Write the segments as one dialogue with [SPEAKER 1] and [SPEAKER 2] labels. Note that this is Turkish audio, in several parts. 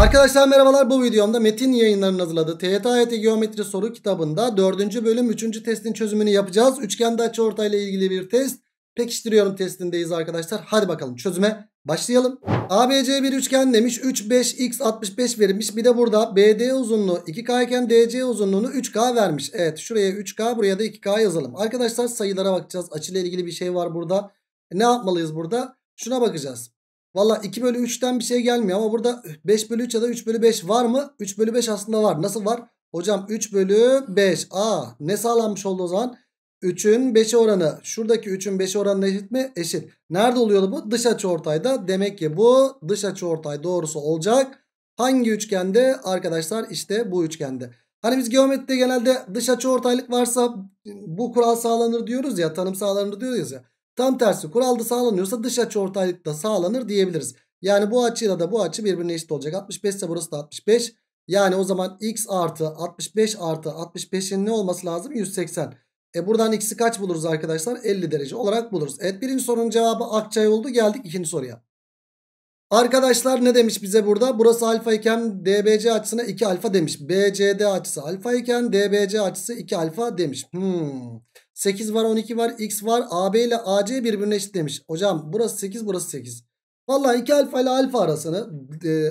[SPEAKER 1] Arkadaşlar merhabalar bu videomda Metin yayınlarının hazırladığı TYT AYT Geometri soru kitabında 4. bölüm 3. testin çözümünü yapacağız. Üçgende açıortayla ilgili bir test. Pekiştiriyorum testindeyiz arkadaşlar. Hadi bakalım çözüme başlayalım. ABC bir üçgen demiş. 3, 5, x, 65 verilmiş. Bir de burada BD uzunluğu 2K iken DC uzunluğunu 3K vermiş. Evet şuraya 3K buraya da 2K yazalım. Arkadaşlar sayılara bakacağız. Açıyla ilgili bir şey var burada. E, ne yapmalıyız burada? Şuna bakacağız. Valla 2 bölü 3'ten bir şey gelmiyor ama burada 5 bölü 3 ya da 3 bölü 5 var mı? 3 bölü 5 aslında var. Nasıl var? Hocam 3 bölü 5. Aa ne sağlanmış oldu o zaman? 3'ün 5'e oranı. Şuradaki 3'ün 5'e oranı eşit mi? Eşit. Nerede oluyordu bu? Dış açı ortayda. Demek ki bu dış açı ortay doğrusu olacak. Hangi üçgende? Arkadaşlar işte bu üçgende. Hani biz geometride genelde dış açı ortaylık varsa bu kural sağlanır diyoruz ya. Tanım sağlanır diyoruz ya. Tam tersi kuralda sağlanıyorsa dış açı ortaylık da sağlanır diyebiliriz. Yani bu açıyla da bu açı birbirine eşit olacak. 65 ise burası da 65. Yani o zaman x artı 65 artı 65'in ne olması lazım? 180. E buradan x'i kaç buluruz arkadaşlar? 50 derece olarak buluruz. Evet birinci sorunun cevabı Akçay oldu. Geldik ikinci soruya. Arkadaşlar ne demiş bize burada? Burası alfa iken DBC açısına 2 alfa demiş. BCD açısı alfa iken DBC açısı 2 alfa demiş. Hmm. 8 var 12 var x var AB ile AC birbirine eşit demiş. Hocam burası 8 burası 8. Valla iki alfa ile alfa arasını e,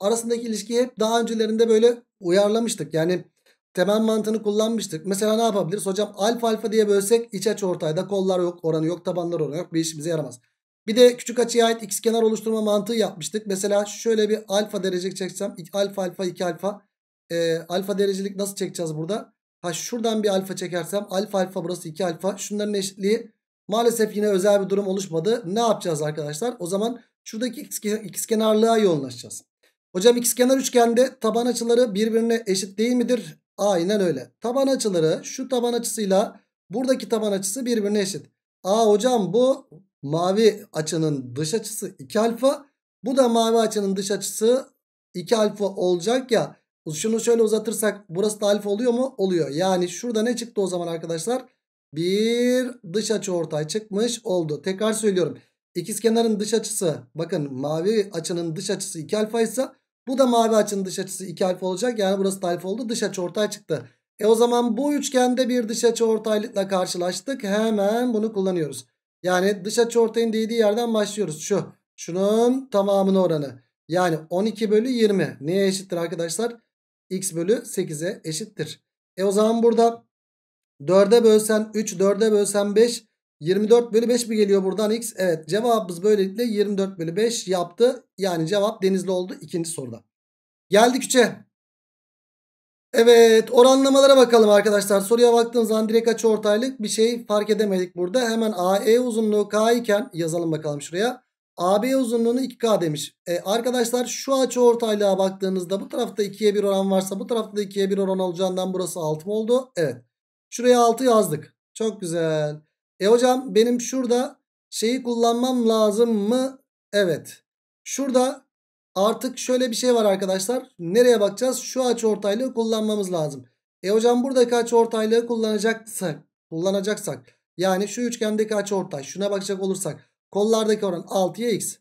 [SPEAKER 1] arasındaki ilişkiyi hep daha öncelerinde böyle uyarlamıştık. Yani temel mantığını kullanmıştık. Mesela ne yapabiliriz? Hocam alfa alfa diye bölsek iç açı ortayda kollar yok oranı yok tabanlar oranı yok bir işimize yaramaz. Bir de küçük açıya ait x kenar oluşturma mantığı yapmıştık. Mesela şöyle bir alfa derece çeksem alfa alfa 2 alfa. E, alfa derecelik nasıl çekeceğiz burada? Ha şuradan bir alfa çekersem alfa alfa burası 2 alfa. Şunların eşitliği maalesef yine özel bir durum oluşmadı. Ne yapacağız arkadaşlar? O zaman şuradaki ikizkenarlığa yoğunlaşacağız. Hocam ikizkenar üçgende taban açıları birbirine eşit değil midir? Aynen öyle. Taban açıları şu taban açısıyla buradaki taban açısı birbirine eşit. Aa hocam bu mavi açının dış açısı 2 alfa. Bu da mavi açının dış açısı 2 alfa olacak ya. Şunu şöyle uzatırsak burası da alfa oluyor mu? Oluyor. Yani şurada ne çıktı o zaman arkadaşlar? Bir dış açı ortay çıkmış oldu. Tekrar söylüyorum. İkiz kenarın dış açısı bakın mavi açının dış açısı 2 alfa ise bu da mavi açının dış açısı 2 alfa olacak. Yani burası da alfa oldu. Dış açı ortay çıktı. E o zaman bu üçgende bir dış açı ortaylıkla karşılaştık. Hemen bunu kullanıyoruz. Yani dış açı ortayın değdiği yerden başlıyoruz. Şu. Şunun tamamını oranı. Yani 12 bölü 20. Neye eşittir arkadaşlar? x bölü 8'e eşittir. E o zaman burada 4'e bölsen 3, 4'e bölsen 5, 24 bölü 5 mi geliyor buradan x? Evet cevabımız böylelikle 24 bölü 5 yaptı. Yani cevap denizli oldu ikinci soruda. Geldik 3'e. Evet oranlamalara bakalım arkadaşlar. Soruya baktığımız zaman direkt açı ortaylık bir şey fark edemedik burada. Hemen AE uzunluğu K iken yazalım bakalım şuraya. AB uzunluğunu 2K demiş. E, arkadaşlar şu açı ortaylığa baktığınızda bu tarafta 2'ye 1 oran varsa bu tarafta da 2'ye 1 oran olacağından burası 6 mı oldu? Evet. Şuraya 6 yazdık. Çok güzel. E hocam benim şurada şeyi kullanmam lazım mı? Evet. Şurada artık şöyle bir şey var arkadaşlar. Nereye bakacağız? Şu açı ortaylığı kullanmamız lazım. E hocam buradaki açı ortaylığı kullanacaksak, kullanacaksak yani şu üçgendeki açı ortay şuna bakacak olursak Kollardaki oran 6'ya x.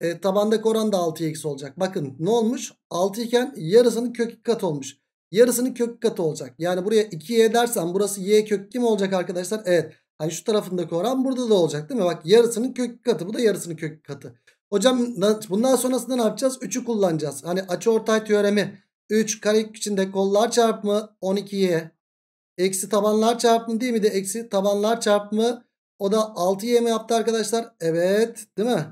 [SPEAKER 1] E, tabandaki oran da 6'ya x olacak. Bakın ne olmuş? 6 iken yarısının kök kat olmuş. Yarısının kök 2 katı olacak. Yani buraya 2y dersen burası y kök kim olacak arkadaşlar? Evet. Hani şu tarafındaki oran burada da olacak değil mi? Bak yarısının kök katı. Bu da yarısının kök katı. Hocam bundan sonrasında ne yapacağız? 3'ü kullanacağız. Hani açı ortay teoremi. 3 karekök içinde kollar çarpımı 12y Eksi tabanlar çarpımı değil mi de eksi tabanlar çarpımı o da 6y yaptı arkadaşlar? Evet değil mi?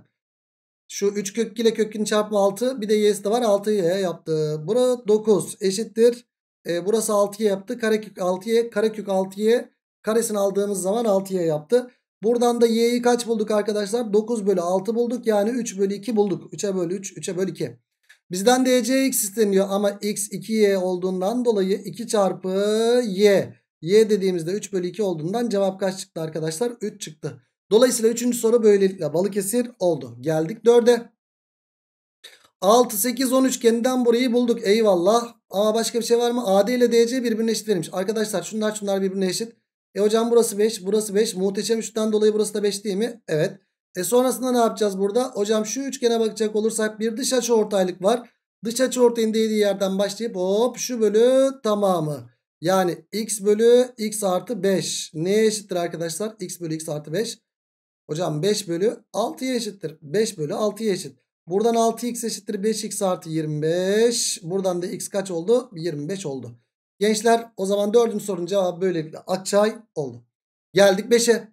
[SPEAKER 1] Şu 3 kök ile kökün çarpma 6 bir de y'si de var 6y yaptı. Bura 9 eşittir. E, burası 6y yaptı. Karekök 6y karekök 6y karesini aldığımız zaman 6y yaptı. Buradan da y'yi kaç bulduk arkadaşlar? 9 bölü 6 bulduk. Yani 3 bölü 2 bulduk. 3'e bölü 3, 3'e bölü 2. Bizden de x isteniyor ama x 2y olduğundan dolayı 2 çarpı y. Y dediğimizde 3 bölü 2 olduğundan cevap kaç çıktı arkadaşlar? 3 çıktı. Dolayısıyla 3. soru böylelikle Balıkesir oldu. Geldik 4'e. 6, 8, 10 üçgeninden burayı bulduk. Eyvallah. Ama başka bir şey var mı? AD ile DC birbirine eşit verilmiş. Arkadaşlar şunlar şunlar birbirine eşit. E hocam burası 5, burası 5. Muhteşem üçten dolayı burası da 5 değil mi? Evet. E sonrasında ne yapacağız burada? Hocam şu üçgene bakacak olursak bir dış açı ortaylık var. Dış açı ortayın değdiği yerden başlayıp hop şu bölü tamamı. Yani x bölü x artı 5 neye eşittir arkadaşlar? x bölü x artı 5. Hocam 5 bölü 6'ya eşittir. 5 bölü 6'ya eşit. Buradan 6x eşittir 5x artı 25. Buradan da x kaç oldu? 25 oldu. Gençler o zaman dördüncü sorunun cevabı böylelikle akçay oldu. Geldik 5'e.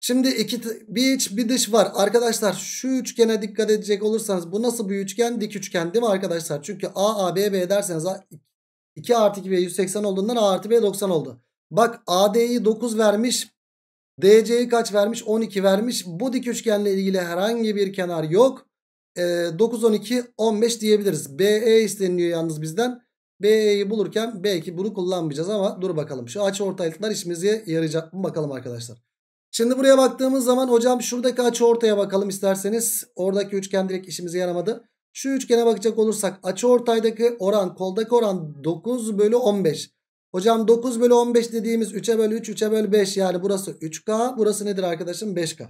[SPEAKER 1] Şimdi iki bir iç bir dış var. Arkadaşlar şu üçgene dikkat edecek olursanız bu nasıl bir üçgen? Dik üçgen değil mi arkadaşlar? Çünkü A, A, B, B derseniz 2 artı 2 b 180 olduğundan a artı b 90 oldu. Bak AD'yi 9 vermiş. DC'yi kaç vermiş? 12 vermiş. Bu dik üçgenle ilgili herhangi bir kenar yok. Ee, e, 9, 12, 15 diyebiliriz. BE isteniliyor yalnız bizden. BE'yi bulurken belki bunu kullanmayacağız ama dur bakalım. Şu açı ortaylıklar işimize yarayacak mı bakalım arkadaşlar. Şimdi buraya baktığımız zaman hocam şuradaki açı ortaya bakalım isterseniz. Oradaki üçgen direkt işimize yaramadı. Şu üçgene bakacak olursak açı ortaydaki oran koldaki oran 9 bölü 15. Hocam 9 bölü 15 dediğimiz 3'e bölü 3 3'e bölü 5 yani burası 3K burası nedir arkadaşım 5K.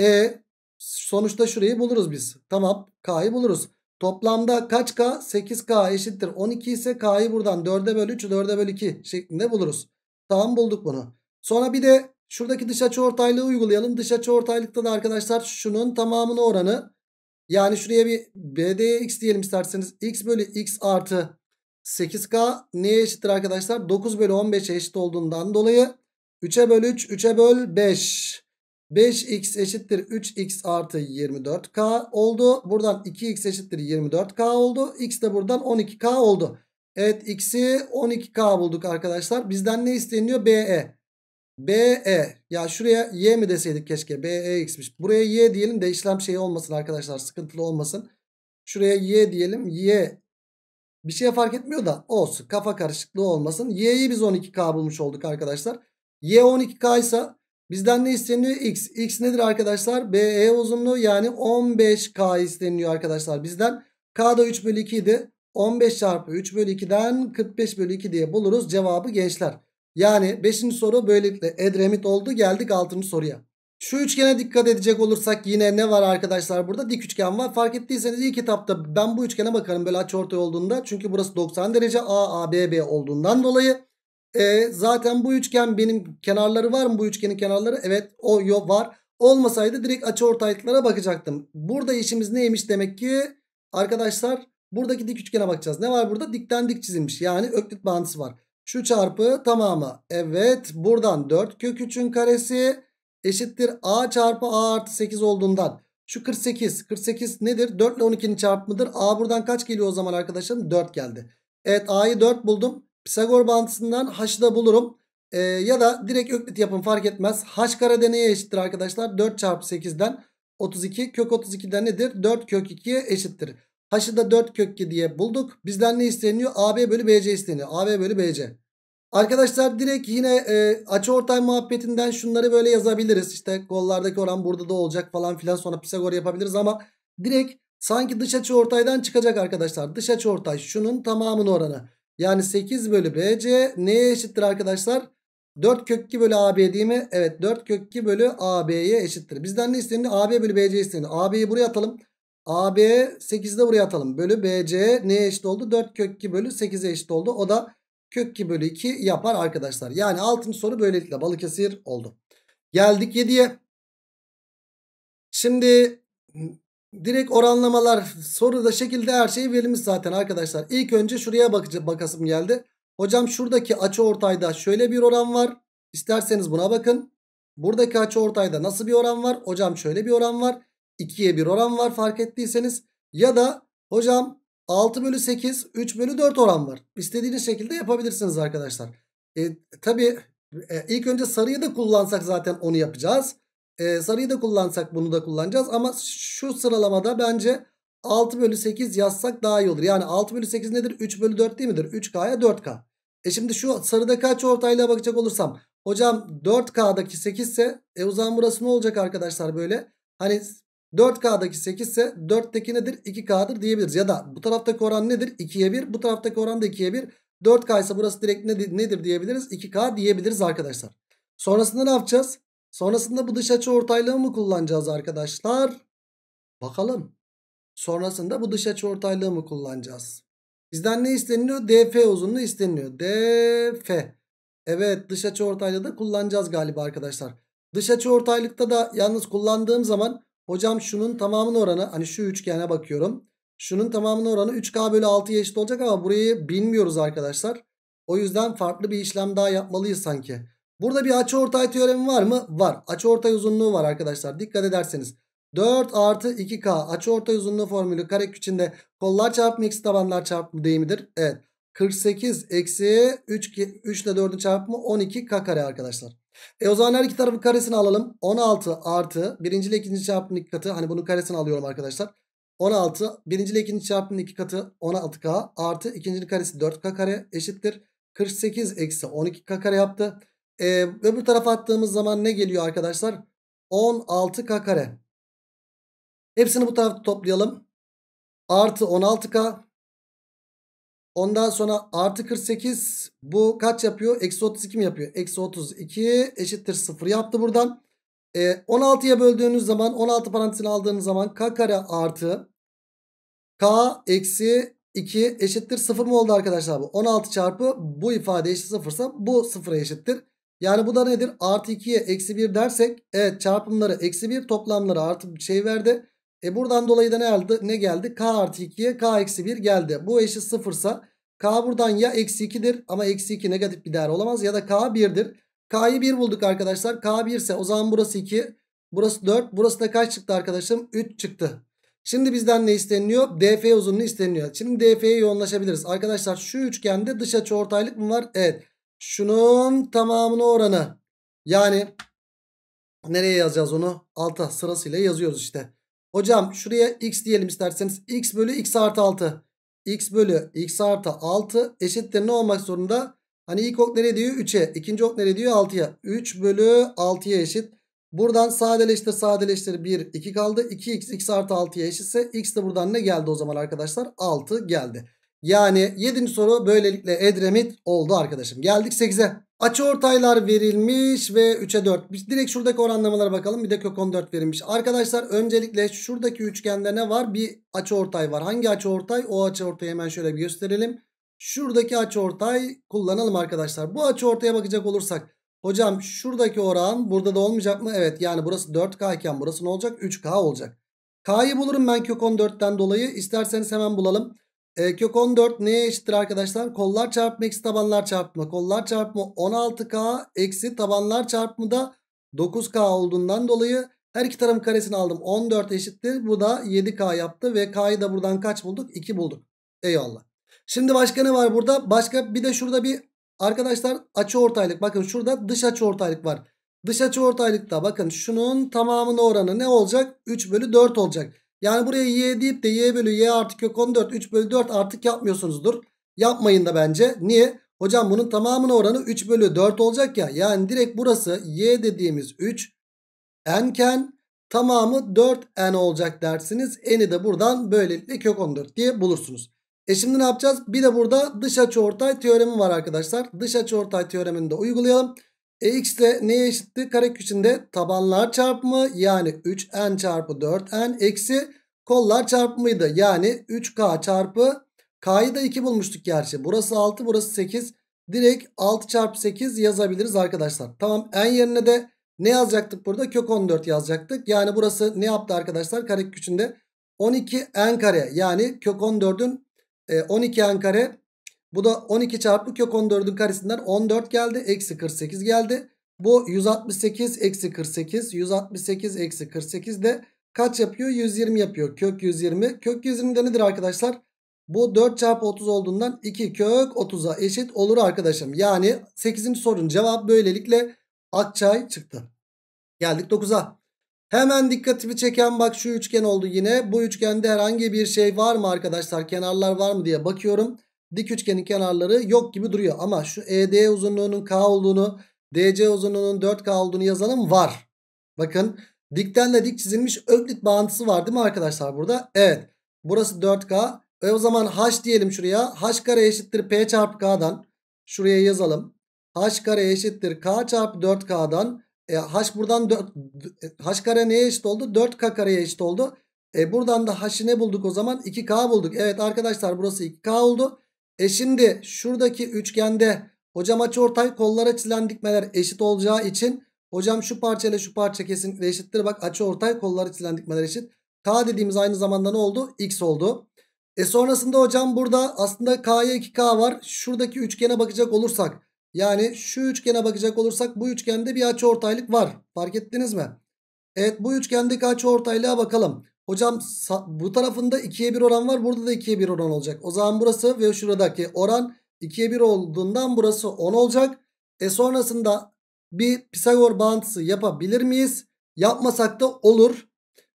[SPEAKER 1] E sonuçta şurayı buluruz biz. Tamam K'yı buluruz. Toplamda kaç K? 8K eşittir 12 ise K'yı buradan 4'e bölü 3 4'e bölü 2 şeklinde buluruz. Tamam bulduk bunu. Sonra bir de şuradaki dış açı ortaylığı uygulayalım. Dış açı ortaylıkta da arkadaşlar şunun tamamına oranı yani şuraya bir bdx diyelim isterseniz. x bölü x artı 8k neye eşittir arkadaşlar? 9 bölü 15'e eşit olduğundan dolayı 3'e böl 3, 3'e böl 5. 5x eşittir 3x artı 24k oldu. Buradan 2x eşittir 24k oldu. x de buradan 12k oldu. Evet x'i 12k bulduk arkadaşlar. Bizden ne isteniyor? BE. BE. Ya şuraya Y mi deseydik keşke. E Xmiş Buraya Y diyelim de işlem şeyi olmasın arkadaşlar. Sıkıntılı olmasın. Şuraya Y diyelim. Y. Bir şeye fark etmiyor da olsun. Kafa karışıklığı olmasın. Y'yi biz 12K bulmuş olduk arkadaşlar. Y 12K ise bizden ne isteniyor? X. X nedir arkadaşlar? BE uzunluğu yani 15K isteniyor arkadaşlar bizden. K da 3 bölü 2 idi. 15 çarpı 3 bölü 2'den 45 bölü 2 diye buluruz cevabı gençler. Yani 5. soru böylelikle Edremit oldu. Geldik 6. soruya. Şu üçgene dikkat edecek olursak yine ne var arkadaşlar burada? Dik üçgen var. Fark ettiyseniz ilk etapta ben bu üçgene bakarım böyle açıortay olduğunda. Çünkü burası 90 derece AABB olduğundan dolayı. E, zaten bu üçgen benim kenarları var mı bu üçgenin kenarları? Evet o yo, var. Olmasaydı direkt açıortaylıklara bakacaktım. Burada işimiz neymiş demek ki arkadaşlar buradaki dik üçgene bakacağız. Ne var burada? Dikten dik çizilmiş. Yani öklit bağıntısı var. Şu çarpı tamamı. Evet buradan 4 kök 3'ün karesi eşittir a çarpı a artı 8 olduğundan. Şu 48. 48 nedir? 4 ile 12'nin çarpımıdır. A buradan kaç geliyor o zaman arkadaşım? 4 geldi. Evet A'yı 4 buldum. Pisagor bağıntısından H'ı da bulurum. Ee, ya da direkt öklit yapın fark etmez. H kare deneye eşittir arkadaşlar. 4 çarpı 8'den 32 kök 32'den nedir? 4 kök 2'ye eşittir. H'ı da 4 kökü diye bulduk. Bizden ne isteniyor? AB bölü BC isteniyor. AB bölü BC. Arkadaşlar direkt yine e, ortay muhabbetinden şunları böyle yazabiliriz. İşte kollardaki oran burada da olacak falan filan sonra Pisagor yapabiliriz ama direkt sanki dış açı ortaydan çıkacak arkadaşlar. Dış açı ortay. şunun tamamının oranı. Yani 8 bölü BC neye eşittir arkadaşlar? 4 kök 2 bölü AB değil mi? Evet 4 kök 2 bölü AB'ye eşittir. Bizden ne isteniyor? AB bölü BC isteniyor. AB'yi buraya atalım. AB 8'de buraya atalım. Bölü BC neye eşit oldu? 4 kök 2 bölü 8'e eşit oldu. O da kök 2 bölü 2 yapar arkadaşlar. Yani 6. soru böylelikle Balıkesir oldu. Geldik 7'ye. Şimdi direkt oranlamalar soruda şekilde her şeyi verilmiş zaten arkadaşlar. İlk önce şuraya bakıcı, bakasım geldi. Hocam şuradaki açı ortayda şöyle bir oran var. İsterseniz buna bakın. Buradaki açı ortayda nasıl bir oran var? Hocam şöyle bir oran var. 2'ye 1 oran var fark ettiyseniz. Ya da hocam 6 bölü 8 3 bölü 4 oran var. İstediğiniz şekilde yapabilirsiniz arkadaşlar. E, tabii e, ilk önce sarıyı da kullansak zaten onu yapacağız. E, sarıyı da kullansak bunu da kullanacağız. Ama şu sıralamada bence 6 bölü 8 yazsak daha iyi olur. Yani 6 bölü 8 nedir? 3 bölü 4 değil midir? 3K'ya 4K. E şimdi şu sarıda kaç ortayla bakacak olursam. Hocam 4K'daki 8 ise e o zaman burası ne olacak arkadaşlar böyle? Hani 4K'daki 8 ise 4'teki nedir? 2K'dır diyebiliriz. Ya da bu taraftaki oran nedir? 2'ye 1. Bu taraftaki oran da 2'ye 1. 4K ise burası direkt nedir nedir diyebiliriz? 2K diyebiliriz arkadaşlar. Sonrasında ne yapacağız? Sonrasında bu dış açı ortaylığı mı kullanacağız arkadaşlar? Bakalım. Sonrasında bu dış açı ortaylığı mı kullanacağız? Bizden ne isteniyor DF uzunluğu isteniliyor. DF. Evet dış açı ortaylığı da kullanacağız galiba arkadaşlar. Dış açı ortaylıkta da yalnız kullandığım zaman Hocam şunun tamamının oranı hani şu üçgene bakıyorum. Şunun tamamının oranı 3K bölü 6'ya eşit olacak ama burayı bilmiyoruz arkadaşlar. O yüzden farklı bir işlem daha yapmalıyız sanki. Burada bir açı ortay teoremi var mı? Var. Açı Açıortay uzunluğu var arkadaşlar. Dikkat ederseniz 4 artı 2K Açı açıortay uzunluğu formülü kare içinde kollar çarpımı eksi tabanlar çarpımı deyimidir. Evet. 48 eksi 3, 3 ile 4'ü çarpımı 12K kare arkadaşlar. E o zaman her iki tarafın karesini alalım. 16 artı birinci ile ikinci çarpımın iki katı. Hani bunun karesini alıyorum arkadaşlar. 16 birinci ile ikinci çarpımın iki katı 16k artı ikincinin karesi 4k kare eşittir. 48 eksi 12k kare yaptı. E, öbür tarafa attığımız zaman ne geliyor arkadaşlar? 16k kare. Hepsini bu tarafta toplayalım. Artı 16k Ondan sonra artı 48 bu kaç yapıyor? Eksi 32 mi yapıyor? Eksi 32 eşittir 0 yaptı buradan. E, 16'ya böldüğünüz zaman 16 parantezini aldığınız zaman k kare artı k eksi 2 eşittir 0 mı oldu arkadaşlar bu? 16 çarpı bu ifade eşit 0 ise bu 0'a eşittir. Yani bu da nedir? Artı 2'ye eksi 1 dersek evet çarpımları eksi 1 toplamları artı şey verdi. E buradan dolayı da ne, geldi? ne geldi? K artı 2'ye K eksi 1 geldi. Bu eşit sıfırsa K buradan ya eksi 2'dir ama eksi 2 negatif bir değer olamaz ya da K 1'dir. K'yı 1 bulduk arkadaşlar. K 1 ise o zaman burası 2. Burası 4. Burası da kaç çıktı arkadaşım? 3 çıktı. Şimdi bizden ne isteniyor? DF uzunluğu isteniyor. Şimdi DF'ye yoğunlaşabiliriz. Arkadaşlar şu üçgende dış açı ortaylık mı var? Evet. Şunun tamamına oranı. Yani nereye yazacağız onu? Alta sırasıyla yazıyoruz işte. Hocam şuraya x diyelim isterseniz. x bölü x artı 6. x bölü x artı 6 eşittir ne olmak zorunda? Hani ilk ok nereye diyor? 3'e. İkinci ok nereye diyor? 6'ya. 3 bölü 6'ya eşit. Buradan sadeleştir sadeleştir 1 2 kaldı. 2x x artı 6'ya eşitse x de buradan ne geldi o zaman arkadaşlar? 6 geldi. Yani 7. soru böylelikle Edremit oldu arkadaşım. Geldik 8'e. Açı ortaylar verilmiş ve 3'e 4. Biz direkt şuradaki oranlamalara bakalım. Bir de kök 14 verilmiş. Arkadaşlar öncelikle şuradaki üçgende ne var? Bir açı ortay var. Hangi açı ortay? O açı ortayı hemen şöyle bir gösterelim. Şuradaki açı ortay kullanalım arkadaşlar. Bu açı ortaya bakacak olursak. Hocam şuradaki oran burada da olmayacak mı? Evet yani burası 4K iken burası ne olacak? 3K olacak. K'yı bulurum ben kök 14'ten dolayı. İsterseniz hemen bulalım. E, kök 14 neye eşittir arkadaşlar? Kollar çarpma eksi tabanlar çarpma. Kollar çarpma 16K eksi tabanlar çarpımı da 9K olduğundan dolayı her iki tarafın karesini aldım. 14 eşittir. Bu da 7K yaptı ve K'yı da buradan kaç bulduk? 2 bulduk. Eyvallah. Şimdi başka ne var burada? Başka bir de şurada bir arkadaşlar açıortaylık. Bakın şurada dış açıortaylık var. Dış açı ortaylıkta bakın şunun tamamının oranı ne olacak? 3 bölü 4 olacak. Yani buraya y deyip de y bölü y artı kök 14 3 bölü 4 artık yapmıyorsunuzdur. Yapmayın da bence. Niye? Hocam bunun tamamının oranı 3 bölü 4 olacak ya. Yani direkt burası y dediğimiz 3 n'ken tamamı 4 n olacak dersiniz. n'i de buradan böylelikle kök 14 diye bulursunuz. E şimdi ne yapacağız? Bir de burada dış açı ortay teoremi var arkadaşlar. Dış açı ortay teoremini de uygulayalım. X de neye eşitti? Karek tabanlar çarpımı yani 3n çarpı 4n eksi kollar çarpımıydı. Yani 3k çarpı k'yı da 2 bulmuştuk gerçi. Burası 6 burası 8. Direkt 6 çarpı 8 yazabiliriz arkadaşlar. Tamam n yerine de ne yazacaktık burada? Kök 14 yazacaktık. Yani burası ne yaptı arkadaşlar? Karek 12 n kare yani kök 14'ün 12 n kare bu da 12 çarpı kök 14'ün karesinden 14 geldi. Eksi 48 geldi. Bu 168 eksi 48. 168 eksi 48 de kaç yapıyor? 120 yapıyor. Kök 120. Kök 120 de nedir arkadaşlar? Bu 4 çarpı 30 olduğundan 2 kök 30'a eşit olur arkadaşım. Yani 8. sorunun cevap böylelikle Akçay çıktı. Geldik 9'a. Hemen dikkatimi çeken bak şu üçgen oldu yine. Bu üçgende herhangi bir şey var mı arkadaşlar? Kenarlar var mı diye bakıyorum dik üçgenin kenarları yok gibi duruyor. Ama şu ED uzunluğunun K olduğunu DC uzunluğunun 4K olduğunu yazalım var. Bakın diktenle dik çizilmiş öklit bağıntısı var değil mi arkadaşlar burada? Evet burası 4K. E o zaman H diyelim şuraya. H kare eşittir P çarpı K'dan. Şuraya yazalım. H kare eşittir K çarpı 4K'dan. E, H buradan 4, H kare neye eşit oldu? 4K kareye eşit oldu. E buradan da H'ı ne bulduk o zaman? 2K bulduk. Evet arkadaşlar burası 2K oldu. E şimdi şuradaki üçgende hocam açıortay kollara çizilen dikmeler eşit olacağı için hocam şu parça ile şu parça kesinlikle eşittir. Bak açıortay kollara çizilen dikmeler eşit. K dediğimiz aynı zamanda ne oldu? X oldu. E sonrasında hocam burada aslında K'ya 2K var. Şuradaki üçgene bakacak olursak yani şu üçgene bakacak olursak bu üçgende bir açı ortaylık var. Fark ettiniz mi? Evet bu üçgendeki açı ortaylığa bakalım. Hocam bu tarafında 2'ye 1 oran var. Burada da 2'ye 1 oran olacak. O zaman burası ve şuradaki oran 2'ye 1 olduğundan burası 10 olacak. E sonrasında bir Pisagor bağıntısı yapabilir miyiz? Yapmasak da olur.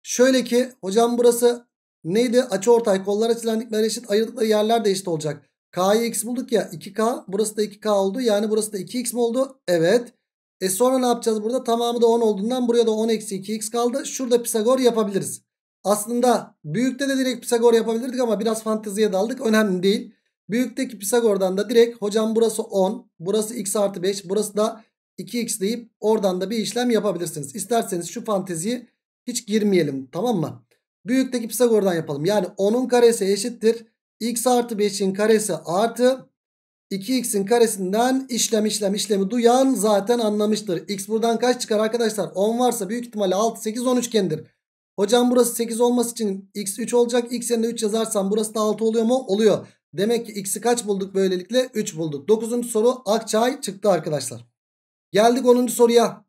[SPEAKER 1] Şöyle ki hocam burası neydi? Açı ortay kollar açılan dikmeler eşit ayırdıkları yerler de eşit olacak. K'yı x bulduk ya 2K burası da 2K oldu. Yani burası da 2x mi oldu? Evet. E sonra ne yapacağız burada? Tamamı da 10 olduğundan buraya da 10 eksi 2x kaldı. Şurada Pisagor yapabiliriz. Aslında büyükte de direkt Pisagor yapabilirdik ama biraz fanteziye daldık. Önemli değil. Büyükteki Pisagor'dan da direkt hocam burası 10. Burası x artı 5. Burası da 2x deyip oradan da bir işlem yapabilirsiniz. İsterseniz şu fanteziyi hiç girmeyelim tamam mı? Büyükteki Pisagor'dan yapalım. Yani 10'un karesi eşittir. x artı 5'in karesi artı 2x'in karesinden işlem işlem işlemi duyan zaten anlamıştır. x buradan kaç çıkar arkadaşlar? 10 varsa büyük ihtimalle 6, 8, 13 üçgendir. Hocam burası 8 olması için x3 olacak. X yerine 3 yazarsam burası da 6 oluyor mu? Oluyor. Demek ki x'i kaç bulduk böylelikle? 3 bulduk. 9. soru Akçay çıktı arkadaşlar. Geldik 10. soruya.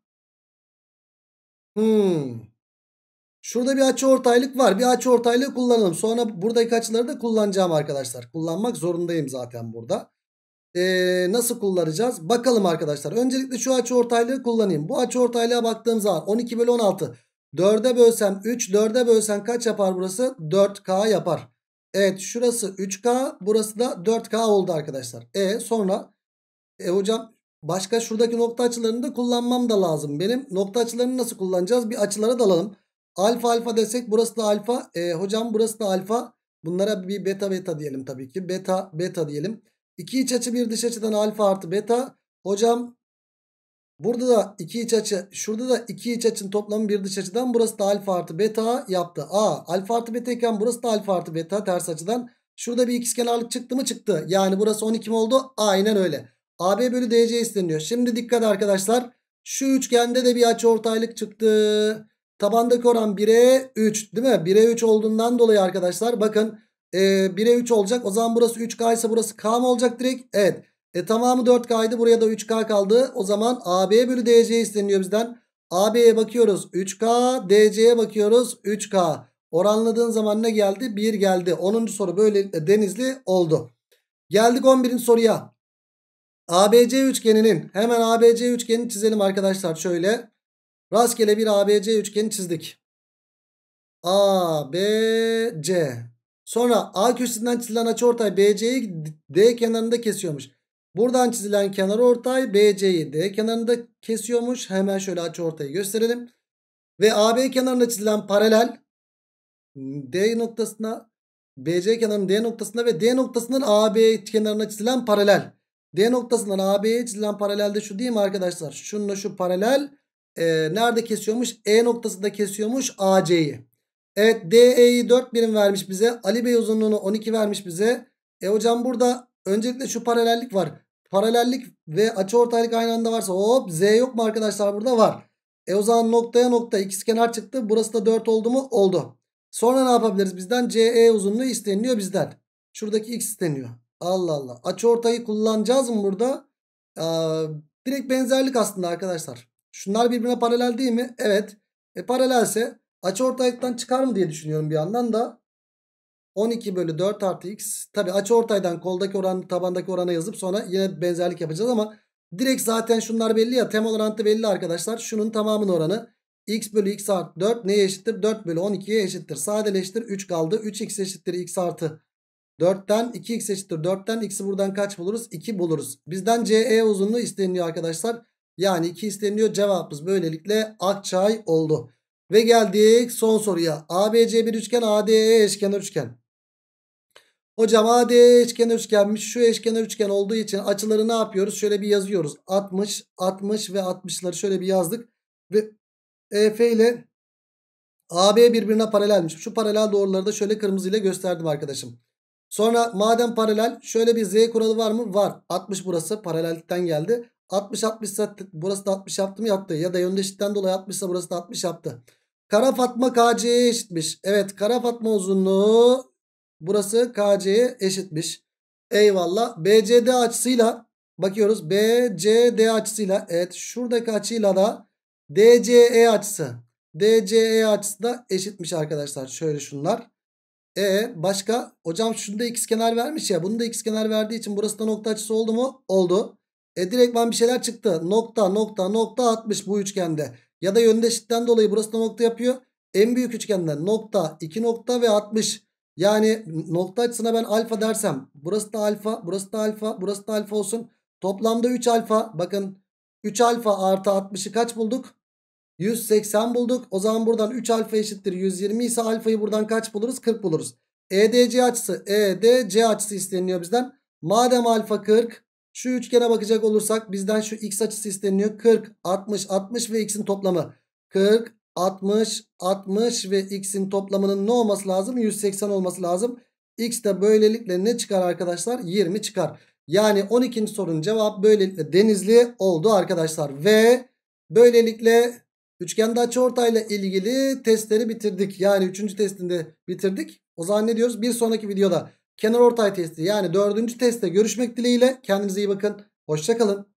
[SPEAKER 1] Hmm. Şurada bir açı ortaylık var. Bir açı ortaylığı kullanalım. Sonra buradaki açıları da kullanacağım arkadaşlar. Kullanmak zorundayım zaten burada. Ee, nasıl kullanacağız? Bakalım arkadaşlar. Öncelikle şu açı ortaylığı kullanayım. Bu açı ortaylığa baktığım zaman 12 bölü 16. 4'e bölsem 3 4'e bölsen kaç yapar burası? 4K yapar. Evet şurası 3K burası da 4K oldu arkadaşlar. E sonra e hocam başka şuradaki nokta açılarını da kullanmam da lazım. Benim nokta açılarını nasıl kullanacağız? Bir açılara dalalım. Alfa alfa desek burası da alfa. E, hocam burası da alfa. Bunlara bir beta beta diyelim tabii ki. Beta beta diyelim. İki iç açı bir dış açıdan alfa artı beta. Hocam Burada da iki iç açı şurada da iki iç açının toplamı bir dış açıdan burası da alfa artı beta yaptı. A alfa artı beta iken burası da alfa artı beta ters açıdan. Şurada bir ikizkenarlık çıktı mı çıktı. Yani burası 12 mi oldu? Aynen öyle. AB bölü DC isteniyor. Şimdi dikkat arkadaşlar. Şu üçgende de bir açı ortaylık çıktı. Tabandaki oran 1'e 3 değil mi? 1'e 3 olduğundan dolayı arkadaşlar bakın 1'e 3 olacak. O zaman burası 3K ise burası K mı olacak direkt? Evet. E tamamı 4K'ydı. Buraya da 3K kaldı. O zaman AB bölü DC isteniyor bizden. AB'ye bakıyoruz 3K. DC'ye bakıyoruz 3K. Oranladığın zaman ne geldi? 1 geldi. 10. soru böyle denizli oldu. Geldik 11. soruya. ABC üçgeninin hemen ABC üçgenini çizelim arkadaşlar şöyle. Rastgele bir ABC üçgeni çizdik. ABC. Sonra A köşesinden çizilen açıortay BC'yi D kenarında kesiyormuş. Buradan çizilen kenar ortay BC'yi D kenarında kesiyormuş. Hemen şöyle açı ortayı gösterelim. Ve AB kenarına çizilen paralel D noktasına BC kenarının D noktasına ve D noktasından AB kenarına çizilen paralel. D noktasından AB'ye çizilen paralel de şu değil mi arkadaşlar? Şununla şu paralel e, nerede kesiyormuş? E noktasında kesiyormuş AC'yi. Evet DE'yi 4 birim vermiş bize. Ali Bey uzunluğunu 12 vermiş bize. E hocam burada öncelikle şu paralellik var paralellik ve açıortaylık aynı anda varsa hop z yok mu arkadaşlar burada var. E o zaman noktaya nokta kenar çıktı. Burası da 4 oldu mu? Oldu. Sonra ne yapabiliriz bizden? CE uzunluğu isteniliyor bizden. Şuradaki x isteniyor. Allah Allah. Açıortayı kullanacağız mı burada? Ee, direkt benzerlik aslında arkadaşlar. Şunlar birbirine paralel değil mi? Evet. E paralelse açı çıkar mı diye düşünüyorum bir yandan da. 12 bölü 4 artı x. Tabi aç ortaydan koldaki oranı tabandaki orana yazıp sonra yine benzerlik yapacağız ama direkt zaten şunlar belli ya. Temel orantı belli arkadaşlar. Şunun tamamının oranı x bölü x artı 4 neye eşittir? 4 bölü 12'ye eşittir. Sadeleştir 3 kaldı. 3x eşittir x artı 4'ten 2x eşittir 4'ten x'i buradan kaç buluruz? 2 buluruz. Bizden CE uzunluğu isteniyor arkadaşlar. Yani 2 isteniyor. Cevabımız böylelikle Akçay oldu. Ve geldik son soruya. ABC bir üçgen, ADE eşkenar üçgen. Hocam AD eşkenar üçgenmiş. Şu eşkenar üçgen olduğu için açıları ne yapıyoruz? Şöyle bir yazıyoruz. 60, 60 ve 60'ları şöyle bir yazdık. Ve EF ile AB birbirine paralelmiş. Şu paralel doğruları da şöyle kırmızıyla gösterdim arkadaşım. Sonra madem paralel şöyle bir Z kuralı var mı? Var. 60 burası paralellikten geldi. 60 60 ise burası da 60 yaptı mı yaptı. Ya da yöndeşlikten dolayı 60 ise burası da 60 yaptı. Kara Fatma KC'ye eşitmiş. Evet kara Fatma uzunluğu Burası KC'ye eşitmiş. Eyvallah. BCD açısıyla bakıyoruz. BCD açısıyla evet şuradaki açıyla da DCE açısı. DCE açısı da eşitmiş arkadaşlar. Şöyle şunlar. E başka hocam şunda x kenar vermiş ya. Bunu da x kenar verdiği için burası da nokta açısı oldu mu? Oldu. E direktman bir şeyler çıktı. Nokta nokta nokta atmış bu üçgende. Ya da yönde eşitten dolayı burası da nokta yapıyor. En büyük üçgende nokta 2 nokta ve 60. Yani nokta açısına ben alfa dersem burası da alfa burası da alfa burası da alfa olsun. Toplamda 3 alfa bakın 3 alfa artı 60'ı kaç bulduk? 180 bulduk. O zaman buradan 3 alfa eşittir 120 ise alfayı buradan kaç buluruz? 40 buluruz. EDC açısı EDC açısı isteniliyor bizden. Madem alfa 40 şu üçgene bakacak olursak bizden şu x açısı isteniliyor. 40, 60, 60 ve x'in toplamı. 40, 60, 60 ve x'in toplamının ne olması lazım? 180 olması lazım. X de böylelikle ne çıkar arkadaşlar? 20 çıkar. Yani 12. sorunun cevap böylelikle denizli oldu arkadaşlar. Ve böylelikle üçgende açıortayla ilgili testleri bitirdik. Yani 3. testinde bitirdik. O zaman ne diyoruz? Bir sonraki videoda kenar ortay testi yani 4. testte görüşmek dileğiyle. Kendinize iyi bakın. Hoşçakalın.